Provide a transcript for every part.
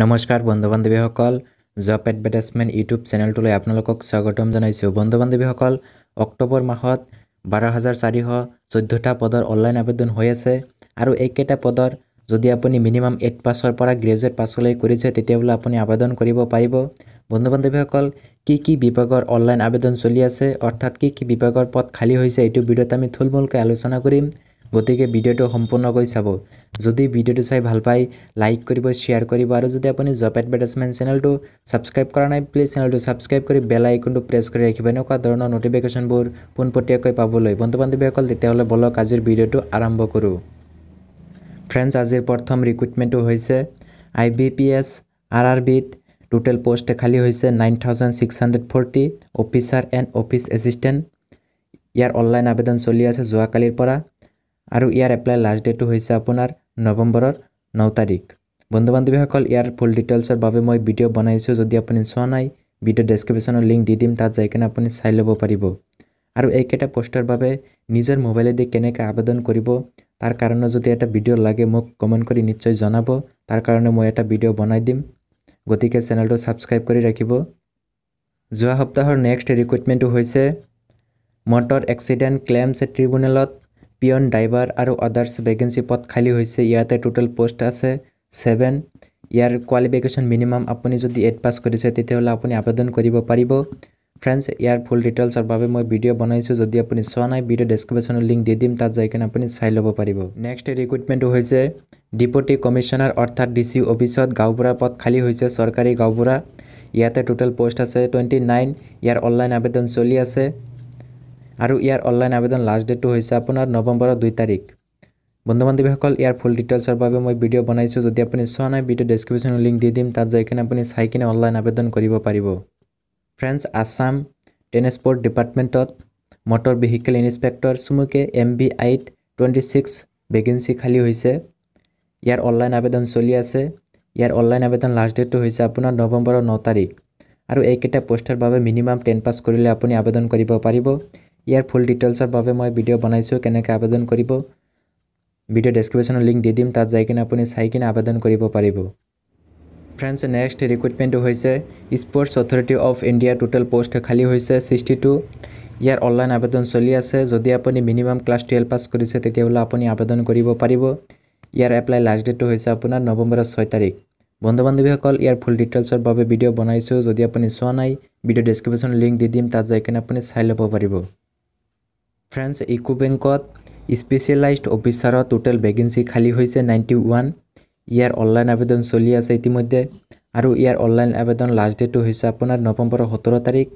নমস্কাৰ বন্ধু বান্ধৱীসকল জব এডভাৰটাইজমেণ্ট ইউটিউব চেনেলটোলৈ আপোনালোকক স্বাগতম জনাইছোঁ বন্ধু বান্ধৱীসকল অক্টোবৰ মাহত বাৰ হাজাৰ চাৰিশ চৈধ্যটা পদৰ অনলাইন আবেদন হৈ আছে আৰু এইকেইটা পদৰ যদি আপুনি মিনিমাম এইট পাছৰ পৰা গ্ৰেজুৱেট পাছলৈ কৰিছে তেতিয়াহ'লে আপুনি আবেদন কৰিব পাৰিব বন্ধু বান্ধৱীসকল কি কি বিভাগৰ অনলাইন আবেদন চলি আছে অৰ্থাৎ কি কি বিভাগৰ পদ খালী হৈছে এইটো ভিডিঅ'ত আমি থুলমূলকৈ আলোচনা কৰিম গতিকে ভিডিওটো সম্পূৰ্ণকৈ চাব যদি ভিডিঅ'টো চাই ভাল পাই লাইক কৰিব শ্বেয়াৰ কৰিব আৰু যদি আপুনি জব এডভাৰ্টাইজমেণ্ট চেনেলটো ছাবস্ক্ৰাইব কৰা নাই প্লিজ চেনেলটো ছাবস্ক্ৰাইব কৰি বেল আইকনটো প্ৰেছ কৰি ৰাখিব এনেকুৱা ধৰণৰ ন'টিফিকেশ্যনবোৰ পোনপটীয়াকৈ পাবলৈ বন্ধু বান্ধৱীসকল তেতিয়াহ'লে বলক আজিৰ ভিডিঅ'টো আৰম্ভ কৰোঁ ফ্ৰেণ্ডছ আজিৰ প্ৰথম ৰিক্ৰুইটমেণ্টটো হৈছে I B P S R R বিত টোটেল পোষ্ট খালী হৈছে nine thousand six hundred forty officer and office assistant ইয়াৰ অনলাইন আবেদন চলি আছে যোৱাকালিৰ পৰা আৰু ইয়াৰ এপ্লাই লাষ্ট ডেটটো হৈছে আপোনাৰ নৱেম্বৰৰ ন তাৰিখ বন্ধু বান্ধৱীসকল ইয়াৰ ফুল ডিটেইলছৰ বাবে মই ভিডিঅ' বনাইছোঁ যদি আপুনি চোৱা নাই ভিডিঅ' ডেছক্ৰিপশ্যনৰ লিংক দি দিম তাত যাই কিনে আপুনি চাই ল'ব পাৰিব আৰু এইকেইটা পষ্টৰ বাবে নিজৰ মোবাইলেদি কেনেকৈ আবেদন কৰিব তাৰ কাৰণে যদি এটা ভিডিঅ' লাগে মোক কমেণ্ট কৰি নিশ্চয় জনাব তাৰ কাৰণে মই এটা ভিডিঅ' বনাই দিম গতিকে চেনেলটো ছাবস্ক্ৰাইব কৰি ৰাখিব যোৱা সপ্তাহৰ নেক্সট ৰিক্ৰুইটমেণ্টটো হৈছে মটৰ এক্সিডেণ্ট ক্লেইমছ ট্ৰিবিউনেলত পিয়ন ড্ৰাইভাৰ আৰু আদাৰ্ছ ভেকেঞ্চি পদ খালী হৈছে ইয়াতে টোটেল পোষ্ট আছে ছেভেন ইয়াৰ কোৱালিফিকেশ্যন মিনিমাম আপুনি যদি এড পাছ কৰিছে তেতিয়াহ'লে আপুনি আবেদন কৰিব পাৰিব ফ্ৰেণ্ডছ ইয়াৰ ফুল ডিটেইলছৰ বাবে মই ভিডিঅ' বনাইছোঁ যদি আপুনি চোৱা নাই ভিডিঅ' ডেছক্ৰিপশ্যনৰ লিংক দি দিম তাত যাই কিনে আপুনি চাই ল'ব পাৰিব নেক্সট ৰিক্ৰুইটমেণ্টটো হৈছে ডিপুটি কমিশ্যনাৰ অৰ্থাৎ ডি চি অফিচত গাঁওবুঢ়াৰ পদ খালী হৈছে চৰকাৰী গাঁওবুঢ়া ইয়াতে টোটেল পোষ্ট আছে টুৱেণ্টি নাইন ইয়াৰ অনলাইন আবেদন চলি আছে আৰু ইয়াৰ অনলাইন আবেদন লাষ্ট ডেটটো হৈছে আপোনাৰ নৱেম্বৰৰ দুই তাৰিখ বন্ধু বান্ধৱীসকল ইয়াৰ ফুল ডিটেইলছৰ বাবে মই ভিডিঅ' বনাইছোঁ যদি আপুনি চোৱা নাই ভিডিঅ' ডেছক্ৰিপশ্যনৰ লিংক দি দিম তাত যাই কিনে আপুনি চাই কিনে অনলাইন আবেদন কৰিব পাৰিব ফ্ৰেণ্ডছ আছাম ট্ৰেন্সপৰ্ট ডিপাৰ্টমেণ্টত মটৰ ভেহিকেল ইনস্পেক্টৰ চুমুকে এম বি আইত টুৱেণ্টি ছিক্স ভেকেঞ্চি খালী হৈছে ইয়াৰ অনলাইন আবেদন চলি আছে ইয়াৰ অনলাইন আবেদন লাষ্ট ডেটটো হৈছে আপোনাৰ নৱেম্বৰৰ ন তাৰিখ আৰু এইকেইটা পষ্টৰ বাবে মিনিমাম টেন পাছ কৰিলে আপুনি আবেদন কৰিব পাৰিব ইয়াৰ ফুল ডিটেইলছৰ বাবে মই ভিডিঅ' বনাইছোঁ কেনেকৈ আবেদন কৰিব ভিডিঅ' ডেছক্ৰিপশ্যনৰ লিংক দি দিম তাত যাই কিনে আপুনি চাই কিনে আবেদন কৰিব পাৰিব ফ্ৰেণ্ডছ নেক্সট ৰিক্ৰুইটমেণ্টটো হৈছে sports authority of India total post খালী হৈছে ছিক্সটি টু ইয়াৰ অনলাইন আবেদন চলি আছে যদি আপুনি মিনিমাম ক্লাছ টুৱেল্ভ পাছ কৰিছে তেতিয়াহ'লে আপুনি আবেদন কৰিব পাৰিব ইয়াৰ এপ্লাই লাষ্ট ডেটটো হৈছে আপোনাৰ নৱেম্বৰৰ ছয় তাৰিখ বন্ধু বান্ধৱীসকল ইয়াৰ ফুল ডিটেইলছৰ বাবে ভিডিঅ' বনাইছোঁ যদি আপুনি চোৱা নাই ভিডিঅ' ডেছক্ৰিপশ্যনৰ লিংক দি দিম তাত যাই কিনে আপুনি চাই ল'ব পাৰিব ফ্ৰেন্স ইকো বেংকত স্পেচিয়েলাইজড অফিচাৰৰ টোটেল ভেকেঞ্চি খালী হৈছে নাইণ্টি ওৱান ইয়াৰ অনলাইন আবেদন চলি আছে ইতিমধ্যে আৰু ইয়াৰ অনলাইন আবেদন লাষ্ট ডেটটো হৈছে আপোনাৰ নৱেম্বৰৰ সোতৰ তাৰিখ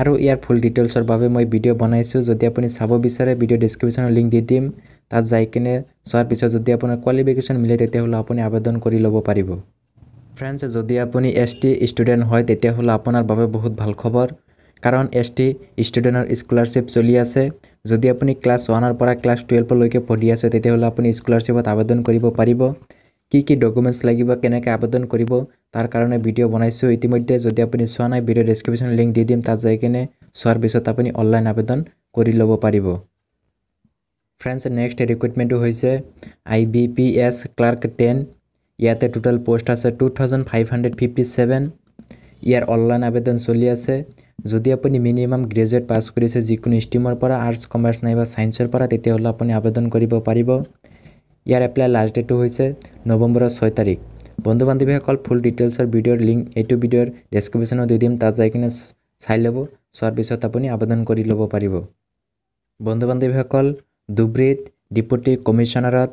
আৰু ইয়াৰ ফুল ডিটেইলছৰ বাবে মই ভিডিঅ' বনাইছোঁ যদি আপুনি চাব বিচাৰে ভিডিঅ' ডিছক্ৰিপশ্যনৰ লিংক দি দিম তাত যাই কিনে চোৱাৰ পিছত যদি আপোনাৰ কোৱালিফিকেশ্যন মিলে তেতিয়াহ'লে আপুনি আবেদন কৰি ল'ব পাৰিব ফ্ৰেণ্ডছ যদি আপুনি এছ টি ষ্টুডেণ্ট হয় তেতিয়াহ'লে আপোনাৰ বাবে বহুত ভাল খবৰ কাৰণ এছ টি ষ্টুডেণ্টৰ স্কলাৰশ্বিপ চলি আছে যদি আপুনি ক্লাছ ওৱানৰ পৰা ক্লাছ টুৱেলভলৈকে পঢ়ি আছে তেতিয়াহ'লে আপুনি স্কলাৰশ্বিপত আবেদন কৰিব পাৰিব কি কি ডকুমেণ্টছ লাগিব কেনেকৈ আবেদন কৰিব তাৰ কাৰণে ভিডিঅ' বনাইছোঁ ইতিমধ্যে যদি আপুনি চোৱা নাই ভিডিঅ' ডেছক্ৰিপশ্যন লিংক দি দিম তাত যাই কিনে চোৱাৰ পিছত আপুনি অনলাইন আবেদন কৰি লব পাৰিব ফ্ৰেণ্ডছ নেক্সট ৰিক্ৰুইটমেণ্টটো হৈছে I B P S clerk ten ইয়াতে টোটাল প'ষ্ট আছে two thousand five hundred fifty seven ইয়াৰ অনলাইন আবেদন চলি আছে যদি আপুনি মিনিমাম গ্ৰেজুৱেট পাছ কৰিছে যিকোনো ষ্ট্ৰীমৰ পৰা আৰ্টছ কমাৰ্চ নাইবা ছায়েন্সৰ পৰা তেতিয়াহ'লে আপুনি আবেদন কৰিব পাৰিব ইয়াৰ এপ্লাই লাষ্ট ডেটটো হৈছে নৱেম্বৰৰ ছয় তাৰিখ বন্ধু বান্ধৱীসকল ফুল ডিটেইলছৰ ভিডিঅ'ৰ লিংক এইটো ভিডিঅ'ৰ ডেছক্ৰিপশ্যনত দি দিম তাত যাই কিনে চাই ল'ব চোৱাৰ পিছত আপুনি আবেদন কৰি ল'ব পাৰিব বন্ধু বান্ধৱীসকল ডুব্ৰীত ডিপুটি কমিশ্যনাৰত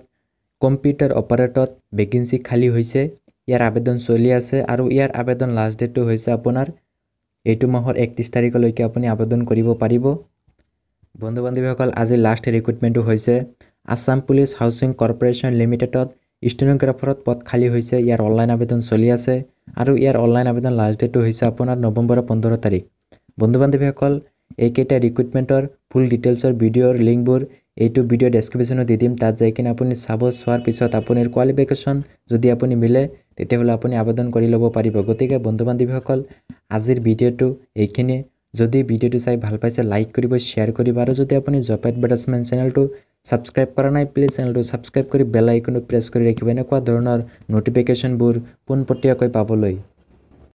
কম্পিউটাৰ অপাৰেটত ভেকেঞ্চি খালী হৈছে ইয়াৰ আবেদন চলি আছে আৰু ইয়াৰ আবেদন লাষ্ট ডেটটো হৈছে আপোনাৰ এইটো মাহৰ একত্ৰিছ তাৰিখলৈকে আপুনি আবেদন কৰিব পাৰিব বন্ধু বান্ধৱীসকল আজি লাষ্ট ৰিক্ৰুটমেণ্টটো হৈছে আছাম পুলিচ হাউচিং কৰ্পৰেশ্যন লিমিটেডত ষ্টেনগ্ৰাফাৰত পদ খালী হৈছে ইয়াৰ অনলাইন আবেদন চলি আছে আৰু ইয়াৰ অনলাইন আবেদন লাষ্ট ডেটটো হৈছে আপোনাৰ নৱেম্বৰৰ পোন্ধৰ তাৰিখ বন্ধু বান্ধৱীসকল এইকেইটা ৰিক্ৰুটমেণ্টৰ ফুল ডিটেইলছৰ ভিডিঅ'ৰ লিংকবোৰ এইটো ভিডিঅ' ডেছক্ৰিপশ্যনত দি দিম তাত যাই কিনে আপুনি চাব চোৱাৰ পিছত আপোনাৰ কোৱালিফিকেশ্যন যদি আপুনি মিলে তেতিয়াহ'লে আপুনি আবেদন কৰি ল'ব পাৰিব গতিকে বন্ধু বান্ধৱীসকল আজিৰ ভিডিঅ'টো এইখিনিয়ে যদি ভিডিঅ'টো চাই ভাল পাইছে লাইক কৰিব শ্বেয়াৰ কৰিব আৰু যদি আপুনি জব এডভাৰ্টাইজমেণ্ট চেনেলটো ছাবস্ক্ৰাইব কৰা নাই প্লিজ চেনেলটো ছাবস্ক্ৰাইব কৰি বেল আইকনটো প্ৰেছ কৰি ৰাখিব এনেকুৱা ধৰণৰ নটিফিকেশ্যনবোৰ পোনপটীয়াকৈ পাবলৈ